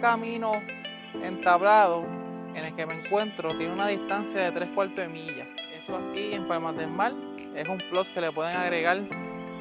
camino entablado en el que me encuentro tiene una distancia de tres cuartos de milla. Esto aquí en Palmas del Mar es un plus que le pueden agregar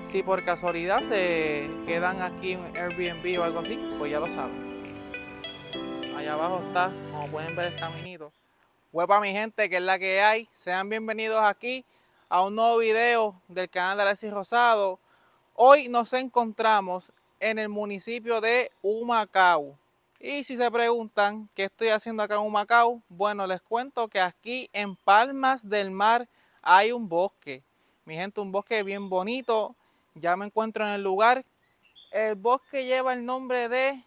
si por casualidad se quedan aquí en Airbnb o algo así, pues ya lo saben. Allá abajo está, como pueden ver, el caminito. Huepa mi gente, que es la que hay. Sean bienvenidos aquí a un nuevo video del canal de Alexis Rosado. Hoy nos encontramos en el municipio de Humacao. Y si se preguntan qué estoy haciendo acá en Humacao, bueno, les cuento que aquí en Palmas del Mar hay un bosque. Mi gente, un bosque bien bonito. Ya me encuentro en el lugar. El bosque lleva el nombre de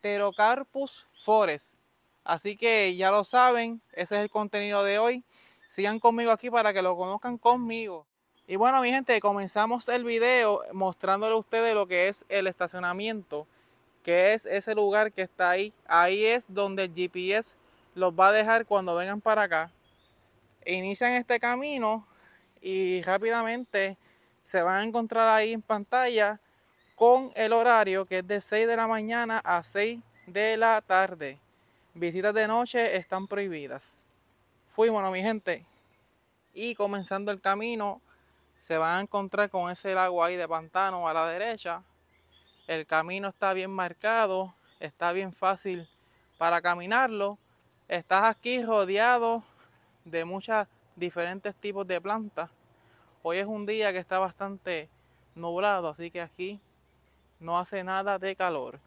Terocarpus forest. Así que ya lo saben, ese es el contenido de hoy. Sigan conmigo aquí para que lo conozcan conmigo. Y bueno, mi gente, comenzamos el video mostrándole a ustedes lo que es el estacionamiento que es ese lugar que está ahí. Ahí es donde el GPS los va a dejar cuando vengan para acá. Inician este camino y rápidamente se van a encontrar ahí en pantalla con el horario que es de 6 de la mañana a 6 de la tarde. Visitas de noche están prohibidas. Fuimos, mi gente. Y comenzando el camino, se van a encontrar con ese lago ahí de pantano a la derecha el camino está bien marcado, está bien fácil para caminarlo. Estás aquí rodeado de muchos diferentes tipos de plantas. Hoy es un día que está bastante nublado, así que aquí no hace nada de calor.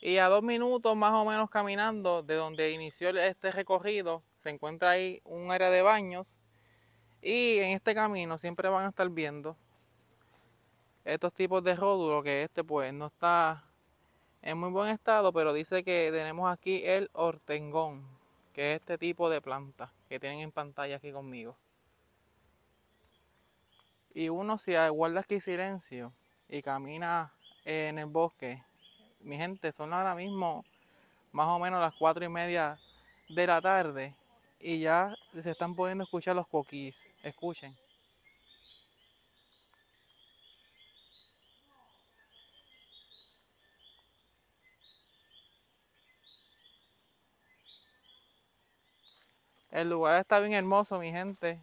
Y a dos minutos más o menos caminando de donde inició este recorrido, se encuentra ahí un área de baños. Y en este camino siempre van a estar viendo estos tipos de ródulos, que este pues no está en muy buen estado, pero dice que tenemos aquí el ortengón, que es este tipo de planta que tienen en pantalla aquí conmigo. Y uno si guarda aquí silencio y camina eh, en el bosque, mi gente, son ahora mismo más o menos las cuatro y media de la tarde y ya se están pudiendo escuchar los coquís. Escuchen. El lugar está bien hermoso, mi gente.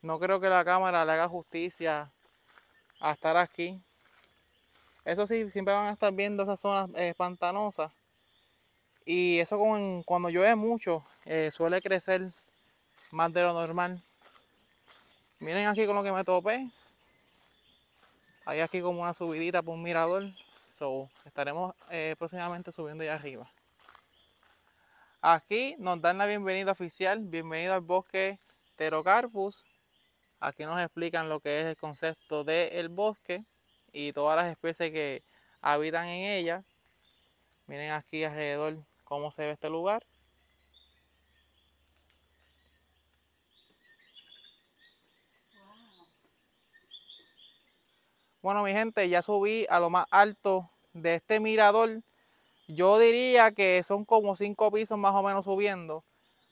No creo que la cámara le haga justicia a estar aquí. Eso sí, siempre van a estar viendo esas zonas espantanosas eh, Y eso con, cuando llueve mucho, eh, suele crecer más de lo normal. Miren aquí con lo que me topé. Hay aquí como una subidita por un mirador. So, estaremos eh, próximamente subiendo allá arriba. Aquí nos dan la bienvenida oficial, bienvenido al bosque Terocarpus. Aquí nos explican lo que es el concepto del bosque y todas las especies que habitan en ella. Miren aquí alrededor cómo se ve este lugar. Bueno, mi gente, ya subí a lo más alto de este mirador yo diría que son como cinco pisos más o menos subiendo.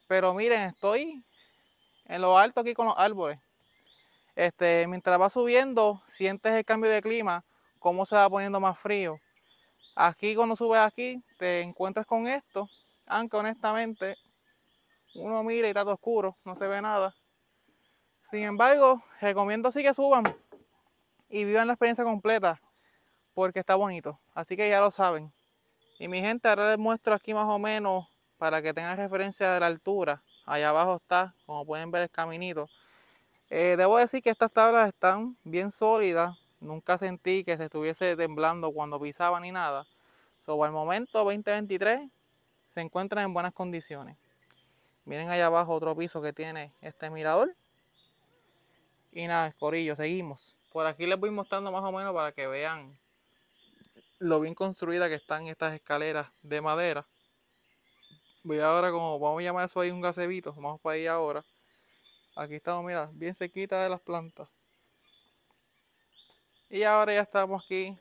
Pero miren, estoy en lo alto aquí con los árboles. Este, mientras vas subiendo, sientes el cambio de clima, cómo se va poniendo más frío. Aquí cuando subes aquí, te encuentras con esto, aunque honestamente uno mira y está todo oscuro, no se ve nada. Sin embargo, recomiendo sí que suban y vivan la experiencia completa, porque está bonito. Así que ya lo saben. Y mi gente, ahora les muestro aquí más o menos para que tengan referencia de la altura. Allá abajo está, como pueden ver, el caminito. Eh, debo decir que estas tablas están bien sólidas. Nunca sentí que se estuviese temblando cuando pisaba ni nada. Sobre el momento 2023 se encuentran en buenas condiciones. Miren allá abajo otro piso que tiene este mirador. Y nada, corillo, seguimos. Por aquí les voy mostrando más o menos para que vean lo bien construida que están estas escaleras de madera. Voy ahora como, vamos a llamar eso ahí un gasebito vamos para ahí ahora. Aquí estamos, mira, bien sequita de las plantas. Y ahora ya estamos aquí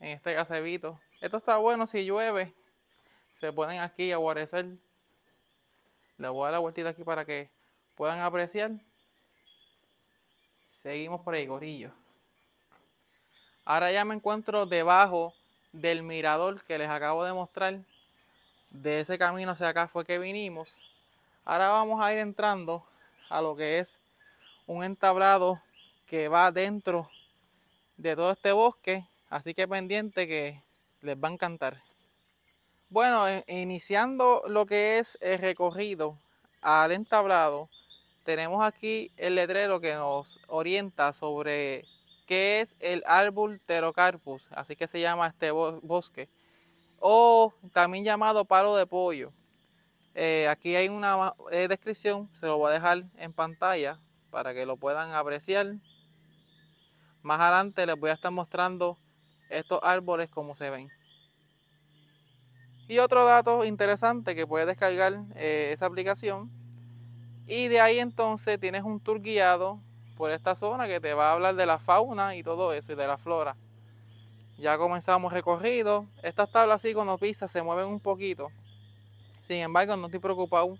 en este gasebito Esto está bueno si llueve. Se ponen aquí a guarecer. Le voy a dar la vueltita aquí para que puedan apreciar. Seguimos por ahí, gorillo. Ahora ya me encuentro debajo del mirador que les acabo de mostrar. De ese camino hacia acá fue que vinimos. Ahora vamos a ir entrando a lo que es un entablado que va dentro de todo este bosque. Así que pendiente que les va a encantar. Bueno, e, iniciando lo que es el recorrido al entablado, tenemos aquí el letrero que nos orienta sobre que es el árbol terocarpus, así que se llama este bosque, o también llamado palo de pollo. Eh, aquí hay una eh, descripción, se lo voy a dejar en pantalla para que lo puedan apreciar. Más adelante les voy a estar mostrando estos árboles como se ven. Y otro dato interesante que puedes descargar eh, esa aplicación. Y de ahí entonces tienes un tour guiado por esta zona que te va a hablar de la fauna y todo eso y de la flora. Ya comenzamos recorrido. Estas tablas así cuando pisas se mueven un poquito. Sin embargo, no estoy preocupado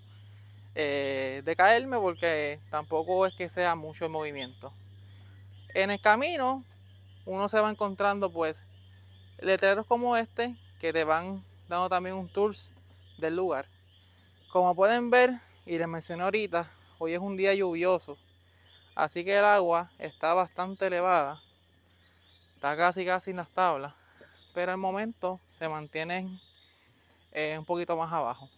eh, de caerme porque tampoco es que sea mucho el movimiento. En el camino uno se va encontrando pues letreros como este que te van dando también un tour del lugar. Como pueden ver, y les mencioné ahorita, hoy es un día lluvioso. Así que el agua está bastante elevada. Está casi casi en las tablas. Pero al momento se mantienen eh, un poquito más abajo.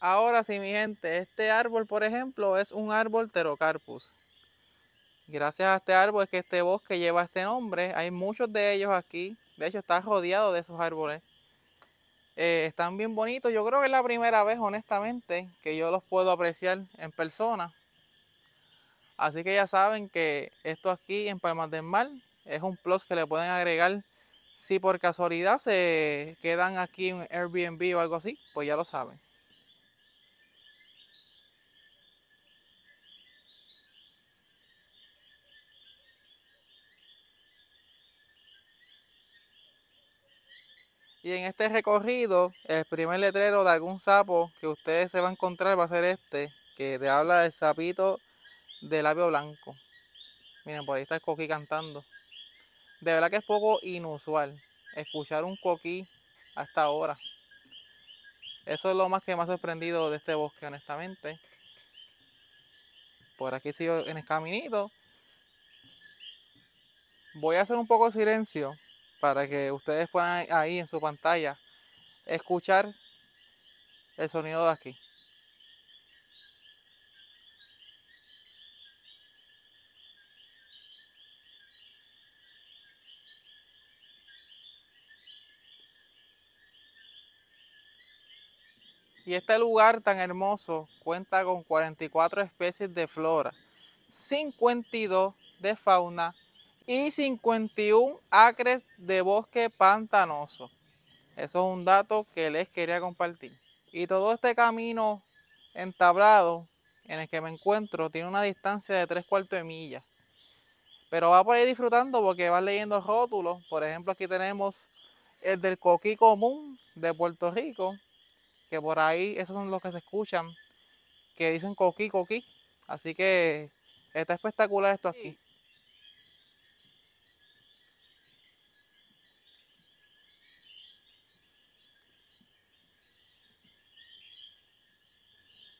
Ahora sí, mi gente, este árbol, por ejemplo, es un árbol Terocarpus. Gracias a este árbol es que este bosque lleva este nombre. Hay muchos de ellos aquí. De hecho, está rodeado de esos árboles. Eh, están bien bonitos. Yo creo que es la primera vez, honestamente, que yo los puedo apreciar en persona. Así que ya saben que esto aquí en Palmas del Mar es un plus que le pueden agregar si por casualidad se quedan aquí en Airbnb o algo así, pues ya lo saben. Y en este recorrido, el primer letrero de algún sapo que ustedes se van a encontrar va a ser este, que te habla del sapito de labio blanco. Miren, por ahí está el coquí cantando. De verdad que es poco inusual escuchar un coquí hasta ahora. Eso es lo más que me ha sorprendido de este bosque, honestamente. Por aquí sigo en el caminito. Voy a hacer un poco de silencio para que ustedes puedan ahí en su pantalla escuchar el sonido de aquí. este lugar tan hermoso cuenta con 44 especies de flora, 52 de fauna y 51 acres de bosque pantanoso. Eso es un dato que les quería compartir. Y todo este camino entablado en el que me encuentro tiene una distancia de tres cuartos de milla Pero va por ahí disfrutando porque vas leyendo rótulos. Por ejemplo, aquí tenemos el del coquí común de Puerto Rico, por ahí esos son los que se escuchan, que dicen coquí, coquí. Así que está espectacular esto aquí.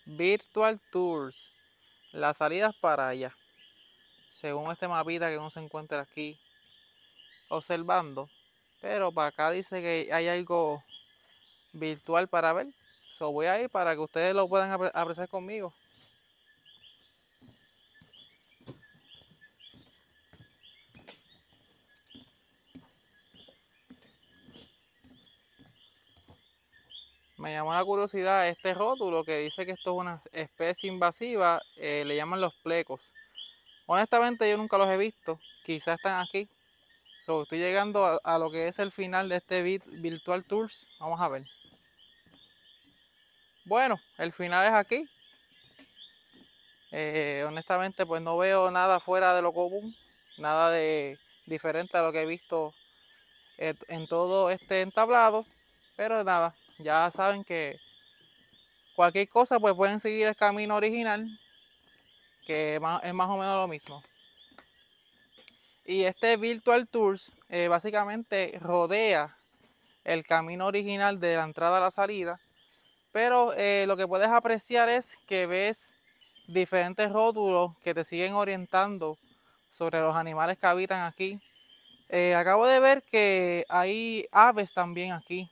Virtual Tours, las salidas para allá. Según este mapita que uno se encuentra aquí observando, pero para acá dice que hay algo virtual para ver. So voy ir para que ustedes lo puedan apreciar conmigo. me llamó la curiosidad este rótulo que dice que esto es una especie invasiva, eh, le llaman los plecos. Honestamente yo nunca los he visto, quizás están aquí. estoy llegando a, a lo que es el final de este Virtual Tours, vamos a ver. Bueno, el final es aquí. Eh, honestamente, pues no veo nada fuera de lo común, nada de diferente a lo que he visto eh, en todo este entablado. Pero nada, ya saben que cualquier cosa, pues pueden seguir el camino original, que es más o menos lo mismo. Y este Virtual Tours eh, básicamente rodea el camino original de la entrada a la salida pero eh, lo que puedes apreciar es que ves diferentes rótulos que te siguen orientando sobre los animales que habitan aquí. Eh, acabo de ver que hay aves también aquí,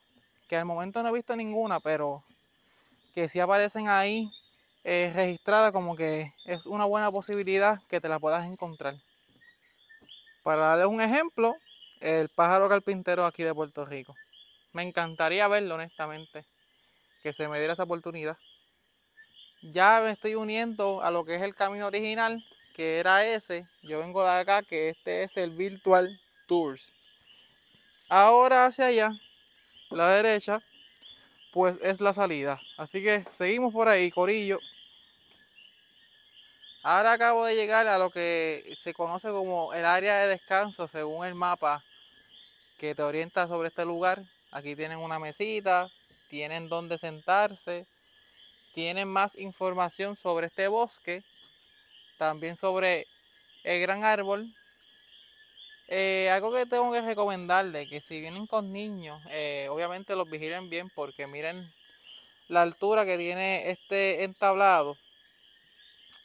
que al momento no he visto ninguna, pero que si aparecen ahí eh, registradas como que es una buena posibilidad que te la puedas encontrar. Para darles un ejemplo, el pájaro carpintero aquí de Puerto Rico. Me encantaría verlo, honestamente que se me diera esa oportunidad. Ya me estoy uniendo a lo que es el camino original, que era ese. Yo vengo de acá, que este es el Virtual Tours. Ahora hacia allá, la derecha, pues es la salida. Así que seguimos por ahí, Corillo. Ahora acabo de llegar a lo que se conoce como el área de descanso, según el mapa que te orienta sobre este lugar. Aquí tienen una mesita, tienen dónde sentarse, tienen más información sobre este bosque, también sobre el gran árbol. Eh, algo que tengo que recomendarle, que si vienen con niños, eh, obviamente los vigilen bien porque miren la altura que tiene este entablado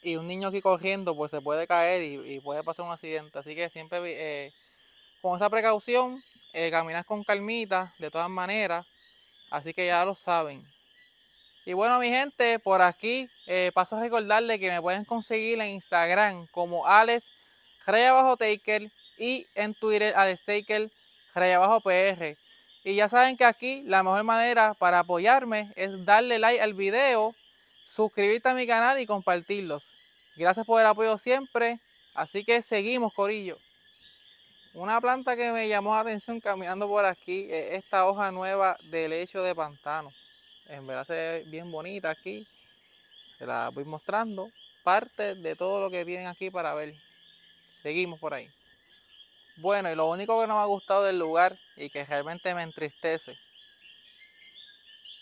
y un niño aquí corriendo pues se puede caer y, puede pasar un accidente. Así que siempre eh, con esa precaución, caminas con calmita de todas maneras. Así que ya lo saben. Y bueno, mi gente, por aquí eh, paso a recordarle que me pueden conseguir en Instagram como Alex Taker y en Twitter Alex Taker PR. Y ya saben que aquí la mejor manera para apoyarme es darle like al video, suscribirte a mi canal y compartirlos. Gracias por el apoyo siempre. Así que seguimos, Corillo. Una planta que me llamó la atención caminando por aquí es esta hoja nueva de lecho de pantano. En verdad se ve bien bonita aquí. Se la voy mostrando. Parte de todo lo que tienen aquí para ver. Seguimos por ahí. Bueno, y lo único que no me ha gustado del lugar y que realmente me entristece.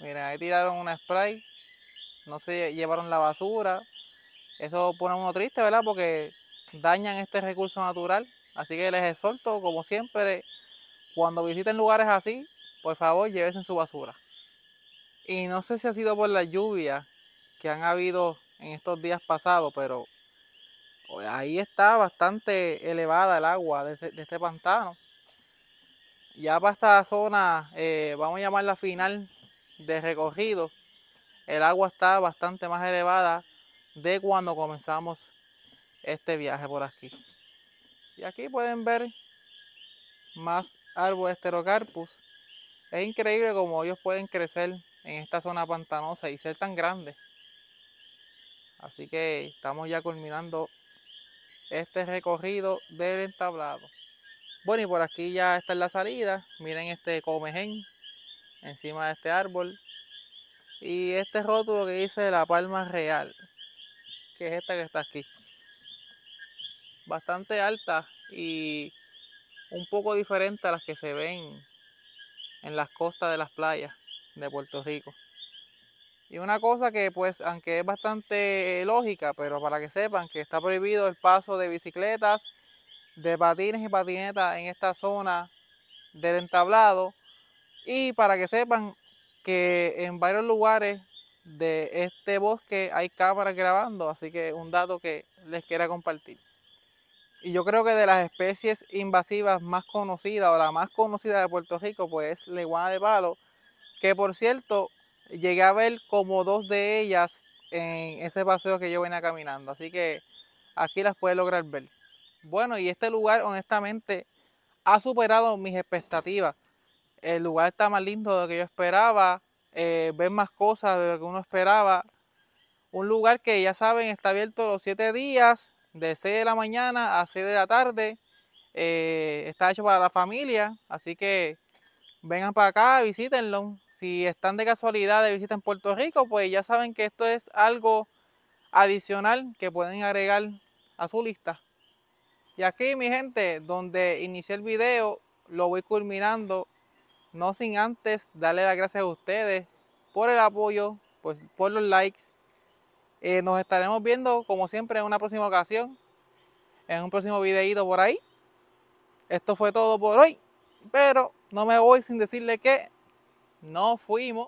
Miren, ahí tiraron un spray. No se llevaron la basura. Eso pone a uno triste, ¿verdad? Porque dañan este recurso natural Así que les exhorto, como siempre, cuando visiten lugares así, por favor, llévense su basura. Y no sé si ha sido por la lluvia que han habido en estos días pasados, pero pues, ahí está bastante elevada el agua de este, este pantano. Ya para esta zona, eh, vamos a llamarla final de recorrido, el agua está bastante más elevada de cuando comenzamos este viaje por aquí. Y aquí pueden ver más árboles esterocarpus Es increíble como ellos pueden crecer en esta zona pantanosa y ser tan grandes. Así que estamos ya culminando este recorrido del entablado. Bueno, y por aquí ya está la salida. Miren este comején encima de este árbol. Y este rótulo que dice la palma real, que es esta que está aquí bastante altas y un poco diferentes a las que se ven en las costas de las playas de Puerto Rico. Y una cosa que pues, aunque es bastante lógica, pero para que sepan que está prohibido el paso de bicicletas, de patines y patinetas en esta zona del entablado. Y para que sepan que en varios lugares de este bosque hay cámaras grabando, así que un dato que les quiera compartir. Y yo creo que de las especies invasivas más conocidas o la más conocida de Puerto Rico, pues es la iguana de palo, que por cierto, llegué a ver como dos de ellas en ese paseo que yo venía caminando. Así que aquí las puedes lograr ver. Bueno, y este lugar honestamente ha superado mis expectativas. El lugar está más lindo de lo que yo esperaba, eh, ver más cosas de lo que uno esperaba. Un lugar que ya saben está abierto los siete días, de 6 de la mañana a 6 de la tarde. Eh, está hecho para la familia, así que vengan para acá, visítenlo. Si están de casualidad de visita en Puerto Rico, pues ya saben que esto es algo adicional que pueden agregar a su lista. Y aquí, mi gente, donde inicié el video, lo voy culminando, no sin antes darle las gracias a ustedes por el apoyo, pues por los likes eh, nos estaremos viendo, como siempre, en una próxima ocasión, en un próximo videíto por ahí. Esto fue todo por hoy, pero no me voy sin decirle que no fuimos.